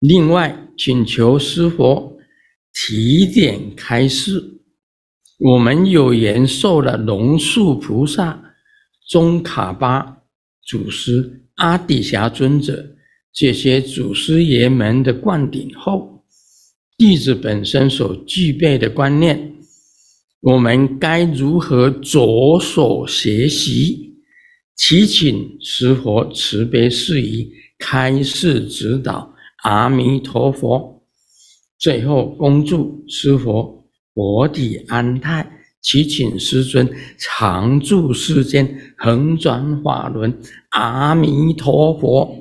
另外，请求师佛提点开示。我们有研受了龙树菩萨、宗卡巴祖师、阿底峡尊者这些祖师爷们的灌顶后，弟子本身所具备的观念，我们该如何着手学习？祈请师佛慈悲示意，开示指导。阿弥陀佛，最后恭祝师佛我体安泰，祈请师尊常住世间，横转法轮。阿弥陀佛。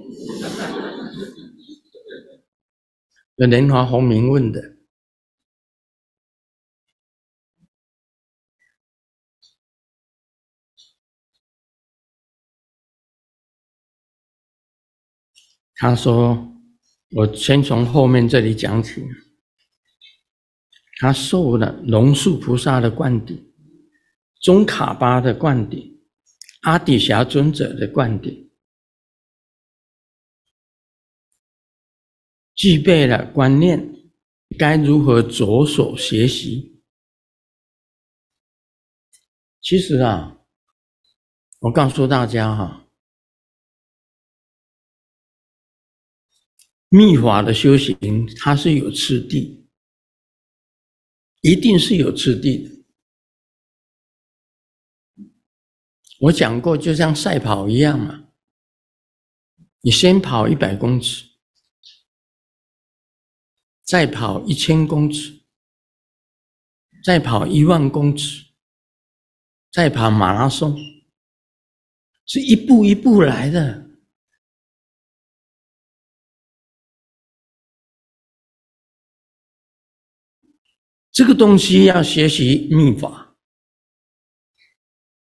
那莲华红明问的，他说。我先从后面这里讲起，他受了龙树菩萨的灌顶，中卡巴的灌顶，阿底峡尊者的灌顶，具备了观念，该如何着手学习？其实啊，我告诉大家哈。密法的修行，它是有次第，一定是有次第的。我讲过，就像赛跑一样嘛，你先跑一百公尺，再跑一千公尺，再跑一万公尺，再跑马拉松，是一步一步来的。这个东西要学习秘法，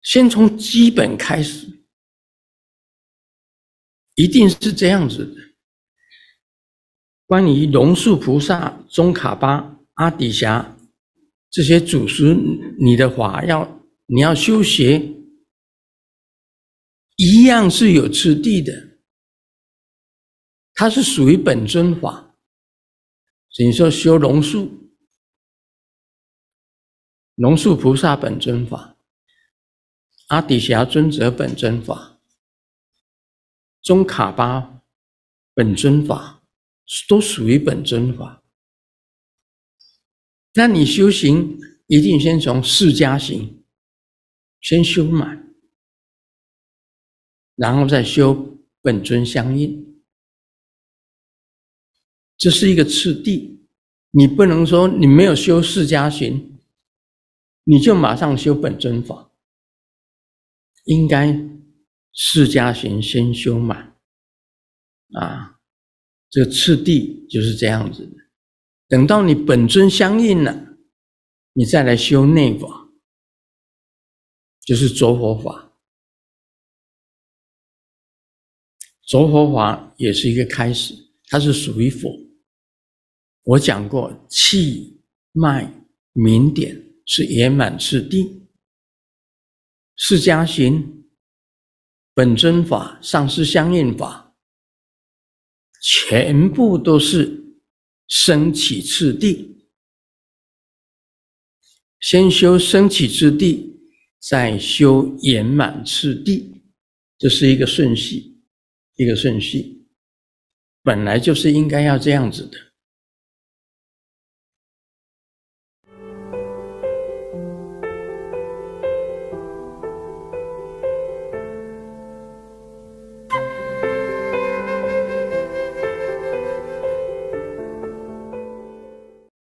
先从基本开始，一定是这样子。关于龙树菩萨、宗卡巴、阿底峡这些祖师，你的法要，你要修学，一样是有次第的。它是属于本尊法，等于说修龙树。龙树菩萨本尊法、阿底峡尊者本尊法、中卡巴本尊法，都属于本尊法。那你修行一定先从释迦行，先修满，然后再修本尊相应，这是一个次第。你不能说你没有修释迦行。你就马上修本尊法，应该释迦行先修满，啊，这个次第就是这样子的。等到你本尊相应了，你再来修内法，就是着佛法。着佛法也是一个开始，它是属于佛。我讲过气脉明点。是圆满次第、释迦行、本尊法、上师相应法，全部都是升起次第。先修升起次第，再修圆满次第，这是一个顺序，一个顺序。本来就是应该要这样子的。